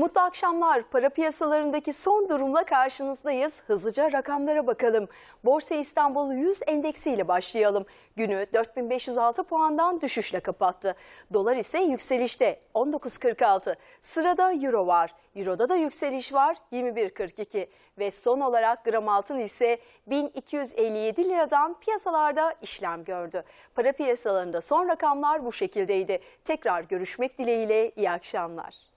Mutlu akşamlar. Para piyasalarındaki son durumla karşınızdayız. Hızlıca rakamlara bakalım. Borsa İstanbul 100 endeksiyle başlayalım. Günü 4506 puandan düşüşle kapattı. Dolar ise yükselişte 19.46. Sırada euro var. Euro'da da yükseliş var 21.42 ve son olarak gram altın ise 1257 liradan piyasalarda işlem gördü. Para piyasalarında son rakamlar bu şekildeydi. Tekrar görüşmek dileğiyle iyi akşamlar.